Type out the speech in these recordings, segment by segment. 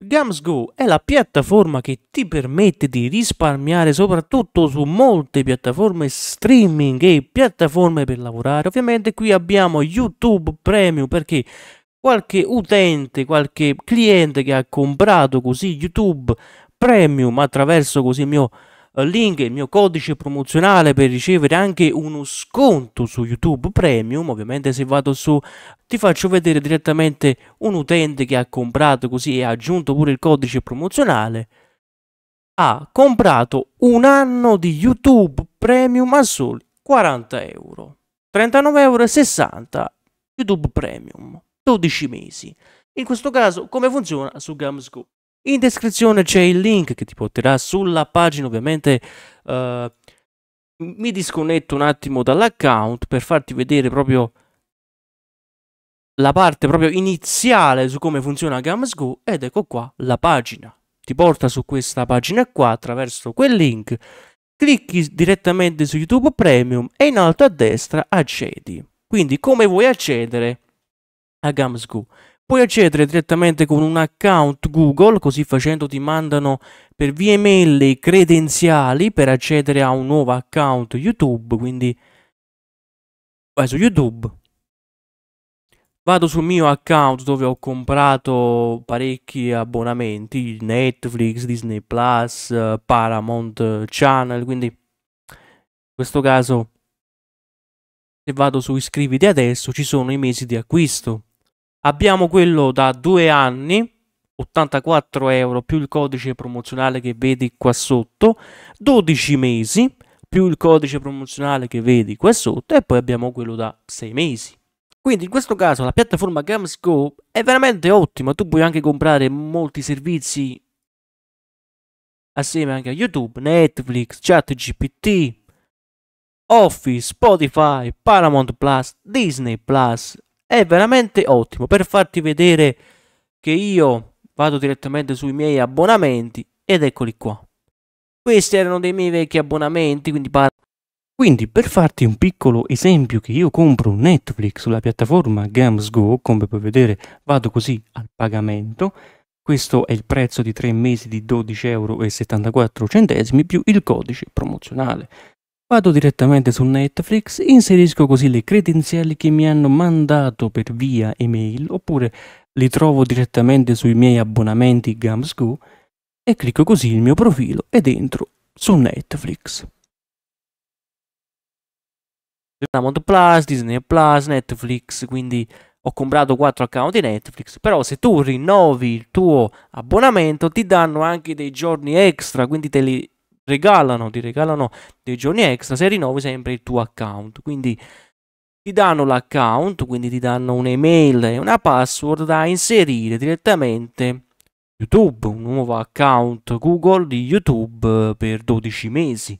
GamsGo è la piattaforma che ti permette di risparmiare soprattutto su molte piattaforme streaming e piattaforme per lavorare. Ovviamente qui abbiamo YouTube Premium perché qualche utente, qualche cliente che ha comprato così YouTube Premium attraverso così il mio eh, link, il mio codice promozionale per ricevere anche uno sconto su YouTube Premium. Ovviamente se vado su ti faccio vedere direttamente un utente che ha comprato così e ha aggiunto pure il codice promozionale. Ha comprato un anno di YouTube Premium a soli 40 euro. 39,60 euro YouTube Premium. 12 mesi. In questo caso come funziona su Gamscoop? In descrizione c'è il link che ti porterà sulla pagina, ovviamente uh, mi disconnetto un attimo dall'account per farti vedere proprio la parte proprio iniziale su come funziona GamsGo ed ecco qua la pagina. Ti porta su questa pagina qua attraverso quel link, clicchi direttamente su YouTube Premium e in alto a destra accedi. Quindi come vuoi accedere a GamsGo? Puoi accedere direttamente con un account Google, così facendo ti mandano per via email le credenziali per accedere a un nuovo account YouTube, quindi vai su YouTube. Vado sul mio account dove ho comprato parecchi abbonamenti, Netflix, Disney Plus, Paramount Channel, quindi in questo caso se vado su iscriviti adesso ci sono i mesi di acquisto Abbiamo quello da due anni, 84 euro più il codice promozionale che vedi qua sotto, 12 mesi più il codice promozionale che vedi qua sotto e poi abbiamo quello da 6 mesi. Quindi in questo caso la piattaforma Games è veramente ottima, tu puoi anche comprare molti servizi assieme anche a YouTube, Netflix, ChatGPT, Office, Spotify, Paramount Plus, Disney Plus, è veramente ottimo per farti vedere che io vado direttamente sui miei abbonamenti ed eccoli qua. Questi erano dei miei vecchi abbonamenti, quindi parlo quindi per farti un piccolo esempio che io compro Netflix sulla piattaforma GamsGo, come puoi vedere vado così al pagamento, questo è il prezzo di 3 mesi di 12,74 euro più il codice promozionale. Vado direttamente su Netflix, inserisco così le credenziali che mi hanno mandato per via email oppure li trovo direttamente sui miei abbonamenti Gumsgoo e clicco così il mio profilo ed entro su Netflix. Paramount Plus, Disney Plus, Netflix, quindi ho comprato 4 account di Netflix, però se tu rinnovi il tuo abbonamento ti danno anche dei giorni extra, quindi te li regalano, ti regalano dei giorni extra se rinnovi sempre il tuo account. Quindi ti danno l'account, quindi ti danno un'email e una password da inserire direttamente YouTube, un nuovo account Google di YouTube per 12 mesi.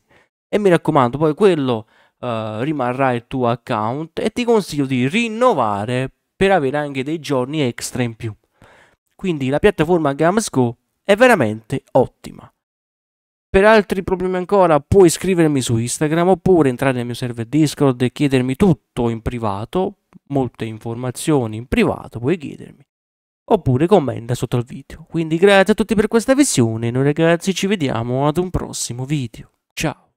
E mi raccomando, poi quello uh, rimarrà il tuo account e ti consiglio di rinnovare per avere anche dei giorni extra in più. Quindi la piattaforma Gamsco è veramente ottima. Per altri problemi ancora puoi scrivermi su Instagram oppure entrare nel mio server Discord e chiedermi tutto in privato, molte informazioni in privato puoi chiedermi. Oppure commenta sotto al video. Quindi grazie a tutti per questa visione, noi ragazzi ci vediamo ad un prossimo video. Ciao!